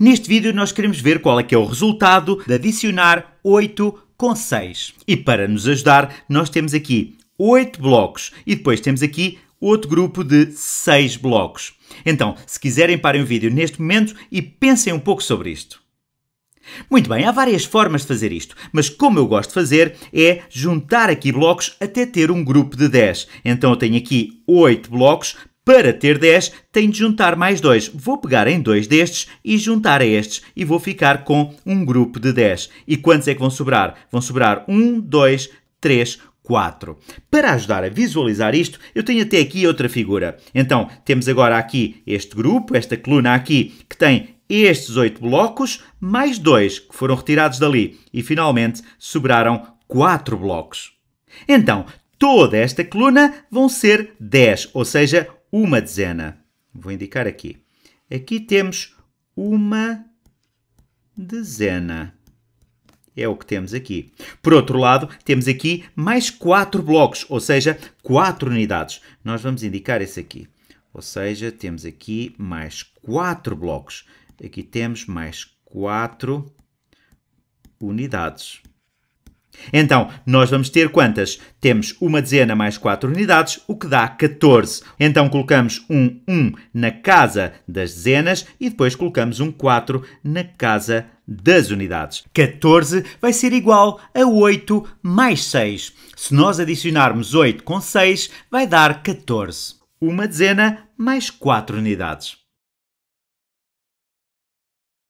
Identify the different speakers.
Speaker 1: Neste vídeo nós queremos ver qual é que é o resultado de adicionar 8 com 6. E para nos ajudar, nós temos aqui 8 blocos e depois temos aqui outro grupo de 6 blocos. Então, se quiserem, parem o vídeo neste momento e pensem um pouco sobre isto. Muito bem, há várias formas de fazer isto, mas como eu gosto de fazer é juntar aqui blocos até ter um grupo de 10. Então eu tenho aqui 8 blocos para ter 10, tenho de juntar mais 2. Vou pegar em dois destes e juntar a estes e vou ficar com um grupo de 10. E quantos é que vão sobrar? Vão sobrar 1, 2, 3, 4. Para ajudar a visualizar isto, eu tenho até aqui outra figura. Então, temos agora aqui este grupo, esta coluna aqui, que tem estes 8 blocos, mais 2 que foram retirados dali. E finalmente sobraram 4 blocos. Então, toda esta coluna vão ser 10, ou seja, uma dezena. Vou indicar aqui. Aqui temos
Speaker 2: uma
Speaker 1: dezena. É o que temos aqui. Por outro lado, temos aqui mais quatro blocos, ou seja, quatro unidades. Nós vamos indicar esse aqui. Ou seja, temos aqui mais quatro blocos. Aqui temos mais quatro unidades. Então, nós vamos ter quantas? Temos uma dezena mais 4 unidades, o que dá 14. Então, colocamos um 1 na casa das dezenas e depois colocamos um 4 na casa das unidades. 14 vai ser igual a 8 mais 6. Se nós adicionarmos 8 com 6, vai dar 14.
Speaker 2: Uma dezena mais 4 unidades.